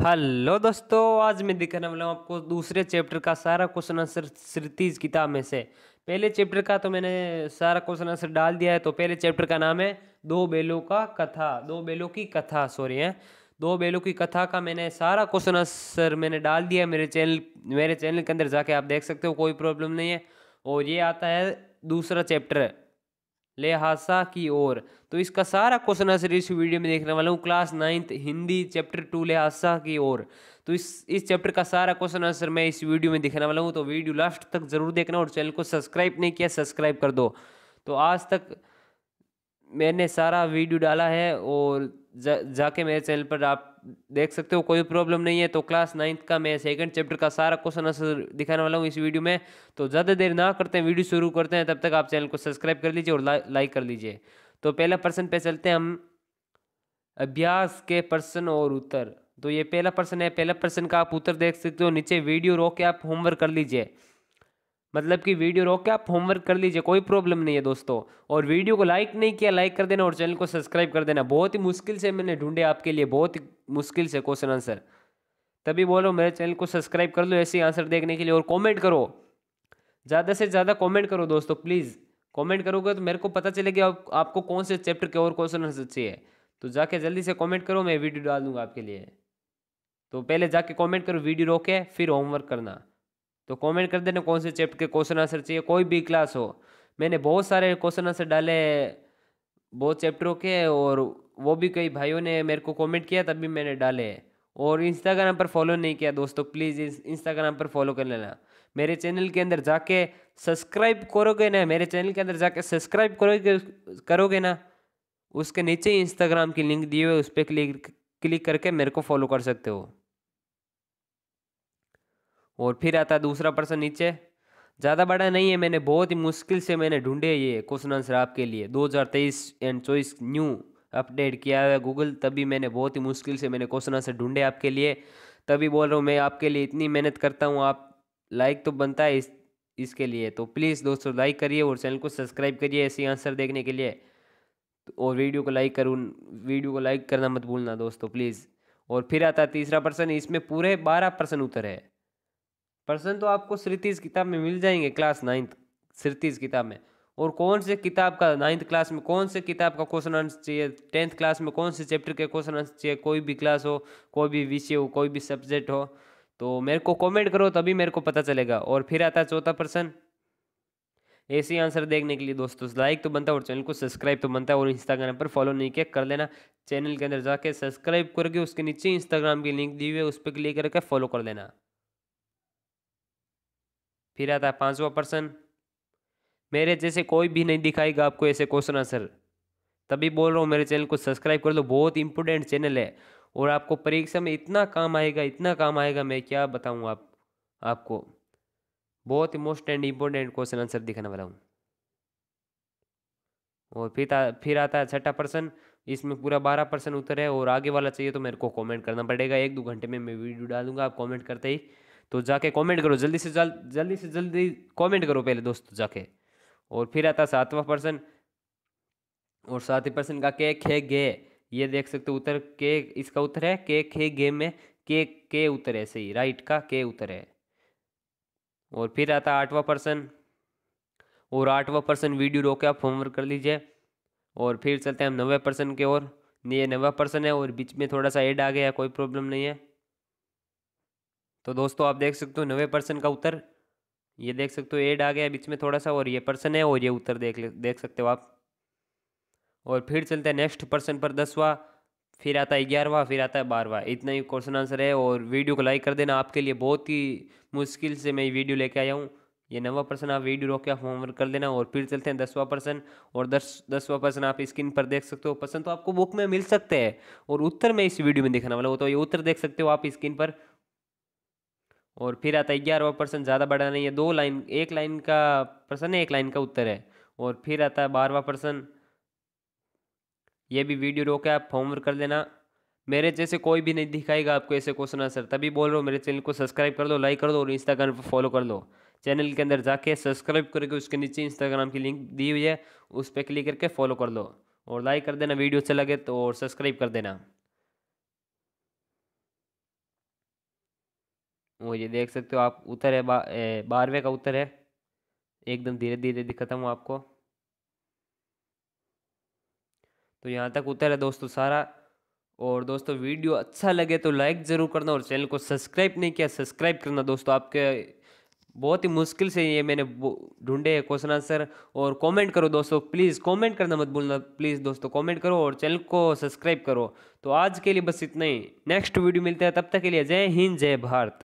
hello दोस्तों आज मैं दिखाने वाला हूँ आपको दूसरे चैप्टर का सारा क्वेश्चन आंसर श्रुतिज किताब में से पहले चैप्टर का तो मैंने सारा क्वेश्चन आंसर डाल दिया है तो पहले चैप्टर का नाम है दो बेलों का कथा दो बेलों की कथा सॉरी है दो बेलों की कथा का मैंने सारा क्वेश्चन आंसर मैंने डाल दिया है मेरे चैनल मेरे चैनल के अंदर जाके आप देख सकते हो कोई प्रॉब्लम नहीं है और ये आता है दूसरा चैप्टर लिहासा की ओर तो इसका सारा क्वेश्चन आंसर इस वीडियो में देखने वाला हूँ class ninth Hindi chapter two Lhasa की ओर तो इस इस चैप्टर का सारा क्वेश्चन आंसर मैं इस वीडियो में देखने वाला हूँ तो वीडियो लास्ट तक जरूर देखना और चैनल को सब्सक्राइब नहीं किया सब्सक्राइब कर दो तो आज तक मैंने सारा वीडियो डाला है और जा, जाके मेरे चैनल पर आप देख सकते हो कोई प्रॉब्लम नहीं है तो क्लास नाइन्थ का मैं सेकंड चैप्टर का सारा क्वेश्चन आंसर दिखाने वाला हूँ इस वीडियो में तो ज़्यादा देर ना करते हैं वीडियो शुरू करते हैं तब तक आप चैनल को सब्सक्राइब कर लीजिए और ला, लाइक कर लीजिए तो पहला प्रश्न पे चलते हैं हम अभ्यास के प्रश्न और उत्तर तो ये पहला प्रश्न है पहला प्रश्न का आप उत्तर देख सकते हो नीचे वीडियो रोक के आप होमवर्क कर लीजिए मतलब कि वीडियो रोक के आप होमवर्क कर लीजिए कोई प्रॉब्लम नहीं है दोस्तों और वीडियो को लाइक नहीं किया लाइक कर देना और चैनल को सब्सक्राइब कर देना बहुत ही मुश्किल से मैंने ढूंढे आपके लिए बहुत ही मुश्किल से क्वेश्चन आंसर तभी बोलो मेरे चैनल को सब्सक्राइब कर लो ऐसे आंसर देखने के लिए और कॉमेंट करो ज़्यादा से ज़्यादा कॉमेंट करो दोस्तों प्लीज़ कॉमेंट करोगे तो मेरे को पता चलेगा आप, आपको कौन से चैप्टर के और क्वेश्चन आंसर है तो जाके जल्दी से कॉमेंट करो मैं वीडियो डाल दूंगा आपके लिए तो पहले जाके कॉमेंट करो वीडियो रोके फिर होमवर्क करना तो कमेंट कर देना कौन से चैप्टर के क्वेश्चन आंसर चाहिए कोई भी क्लास हो मैंने बहुत सारे क्वेश्चन आंसर डाले बहुत चैप्टरों के और वो भी कई भाइयों ने मेरे को कमेंट किया तभी मैंने डाले और इंस्टाग्राम पर फॉलो नहीं किया दोस्तों प्लीज़ इंस्टाग्राम पर फॉलो कर लेना मेरे चैनल के अंदर जाके सब्सक्राइब करोगे ना मेरे चैनल के अंदर जाके सब्सक्राइब करोगे करोगे ना उसके नीचे इंस्टाग्राम की लिंक दी हुई उस पर क्लिक क्लिक करके मेरे को फॉलो कर सकते हो और फिर आता है दूसरा प्रश्न नीचे ज़्यादा बड़ा नहीं है मैंने बहुत ही मुश्किल से मैंने ढूंढे ये क्वेश्चन आंसर आपके लिए 2023 एंड चौबीस न्यू अपडेट किया है गूगल तभी मैंने बहुत ही मुश्किल से मैंने क्वेश्चन आंसर ढूंढे आपके लिए तभी बोल रहा हूँ मैं आपके लिए इतनी मेहनत करता हूँ आप लाइक तो बनता है इस इसके लिए तो प्लीज़ दोस्तों लाइक करिए और चैनल को सब्सक्राइब करिए ऐसे आंसर देखने के लिए और वीडियो को लाइक करूँ वीडियो को लाइक करना मत भूलना दोस्तों प्लीज़ और फिर आता तीसरा पर्सन इसमें पूरे बारह पर्सन उत्तर है प्रश्न तो आपको श्रुतिज किताब में मिल जाएंगे क्लास नाइन्थ श्रुतिज किताब में और कौन से किताब का नाइन्थ क्लास में कौन से किताब का क्वेश्चन आंसर चाहिए टेंथ क्लास में कौन से चैप्टर के क्वेश्चन आंसर चाहिए कोई भी क्लास हो कोई भी विषय हो कोई भी सब्जेक्ट हो तो मेरे को कमेंट करो तभी मेरे को पता चलेगा और फिर आता है चौथा प्रश्न ऐसे आंसर देखने के लिए दोस्तों लाइक तो बनता है और चैनल को सब्सक्राइब तो बनता है और इंस्टाग्राम पर फॉलो नहीं किया कर लेना चैनल के अंदर जाके सब्सक्राइब करके उसके नीचे इंस्टाग्राम की लिंक दी हुई है उस पर क्लिक करके फॉलो कर लेना फिर आता है पाँचवा प्रश्न मेरे जैसे कोई भी नहीं दिखाएगा आपको ऐसे क्वेश्चन आंसर तभी बोल रहा हूँ मेरे चैनल को सब्सक्राइब कर लो बहुत इंपोर्टेंट चैनल है और आपको परीक्षा में इतना काम आएगा इतना काम आएगा मैं क्या बताऊँ आप आपको बहुत ही most and important question answer दिखाने वाला हूँ और फिर फिर आता है छठा पर्सन इसमें पूरा बारह पर्सन उत्तर है और आगे वाला चाहिए तो मेरे को कमेंट करना पड़ेगा एक दो घंटे में मैं वीडियो डालूंगा आप कमेंट करते ही तो जाके कमेंट करो जल्दी से जल्द जल्दी से जल्दी कमेंट करो पहले दोस्तों जाके और फिर आता सातवां पर्सन और सातवें पर्सन का के खे गे ये देख सकते हो उत्तर के इसका उत्तर है के खे गे में के के उत्तर है सही राइट का के उत्तर है और फिर आता आठवां पर्सन और आठवां पर्सन वीडियो रोके आप होमवर्क कर लीजिए और फिर चलते हैं हम नवे पर्सन के और ये नवा पर्सन है और बीच में थोड़ा सा एड आ गया कोई प्रॉब्लम नहीं है तो दोस्तों आप देख सकते हो नवे परसेंट का उत्तर ये देख सकते हो एड आ गया बीच में थोड़ा सा और ये पर्सन है और ये उत्तर देख देख सकते हो आप और फिर चलते हैं नेक्स्ट पर्सन पर दसवा फिर आता है ग्यारहवा फिर आता है बारहवा इतना ही क्वेश्चन आंसर है और वीडियो को लाइक कर देना आपके लिए बहुत ही मुश्किल से मैं वीडियो लेके आया हूँ ये नवा पर्सन आप वीडियो रोक के आप होमवर्क कर लेना और फिर चलते हैं दसवा पर्सन और दस दसवा पर्सन आप स्क्रीन पर देख सकते हो पसंद तो आपको बुक में मिल सकते हैं और उत्तर मैं इस वीडियो में दिखाने वाला हो तो ये उत्तर देख सकते हो आप स्क्रीन पर और फिर आता है ग्यारहवा प्रश्न ज़्यादा बड़ा नहीं है दो लाइन एक लाइन का प्रश्न है एक लाइन का उत्तर है और फिर आता है बारहवा प्रश्न ये भी वीडियो रोके आप होमवर्क कर लेना मेरे जैसे कोई भी नहीं दिखाएगा आपको ऐसे क्वेश्चन आंसर तभी बोल रहा हूँ मेरे चैनल को सब्सक्राइब कर दो लाइक कर दो और इंस्टाग्राम पर फॉलो कर लो चैनल के अंदर जाके सब्सक्राइब करके उसके नीचे इंस्टाग्राम की लिंक दी हुई है उस पर क्लिक करके फॉलो कर लो और लाइक कर देना वीडियो अच्छा लगे तो और सब्सक्राइब कर देना वो ये देख सकते हो आप उत्तर है बा, बारहवें का उत्तर है एकदम धीरे धीरे दिखाता हूँ आपको तो यहाँ तक उत्तर है दोस्तों सारा और दोस्तों वीडियो अच्छा लगे तो लाइक ज़रूर करना और चैनल को सब्सक्राइब नहीं किया सब्सक्राइब करना दोस्तों आपके बहुत ही मुश्किल से ये मैंने ढूंढे हैं क्वेश्चन आंसर और कमेंट करो दोस्तों प्लीज़ कमेंट करना मत भूलना प्लीज़ दोस्तों कमेंट करो और चैनल को सब्सक्राइब करो तो आज के लिए बस इतना ही नेक्स्ट वीडियो मिलते हैं तब तक के लिए जय हिंद जय भारत